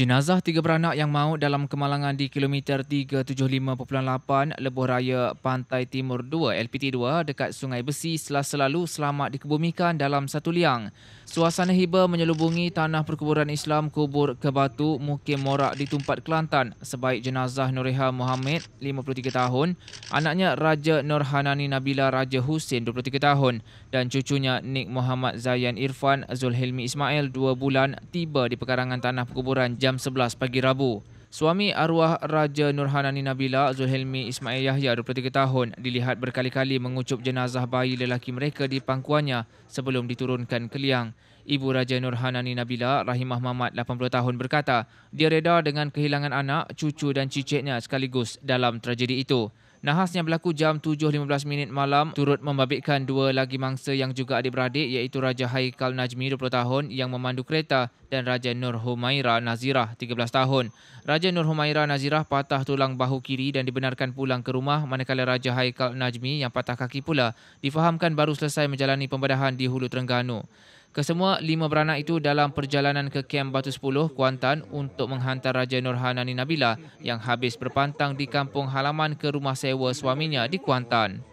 Jenazah tiga beranak yang maut dalam kemalangan di kilometer 375.8 Lebuh Raya Pantai Timur 2 LPT2 dekat Sungai Besi selasa lalu selamat dikebumikan dalam satu liang. Suasana hibah menyelubungi tanah perkuburan Islam Kubur Kebatu Mukim Morak di Tumpat Kelantan sebaik jenazah Nuriha Muhammad 53 tahun, anaknya Raja Nurhanani Nabila Raja Husin 23 tahun dan cucunya Nik Muhammad Zayan Irfan Zulhilmi Ismail 2 bulan tiba di pekarangan tanah perkuburan Jam jam 11 pagi Rabu. Suami arwah Raja Nurhanani Nabila Zulhelmi Ismail Yahya 23 tahun dilihat berkali-kali mengucup jenazah bayi lelaki mereka di pangkuannya sebelum diturunkan ke liang. Ibu Raja Nurhanani Nabila Rahimah Mamat 80 tahun berkata dia reda dengan kehilangan anak, cucu dan ciciknya sekaligus dalam tragedi itu. Nahas yang berlaku jam 7.15 minit malam turut membabitkan dua lagi mangsa yang juga adik-beradik iaitu Raja Haikal Najmi 20 tahun yang memandu kereta dan Raja Nur Humaira Nazirah 13 tahun. Raja Nur Humaira Nazirah patah tulang bahu kiri dan dibenarkan pulang ke rumah manakala Raja Haikal Najmi yang patah kaki pula difahamkan baru selesai menjalani pembedahan di Hulu Terengganu. Kesemua lima beranak itu dalam perjalanan ke Kem Batu 10, Kuantan untuk menghantar Raja Nurhanani Nabila yang habis berpantang di kampung halaman ke rumah sewa suaminya di Kuantan.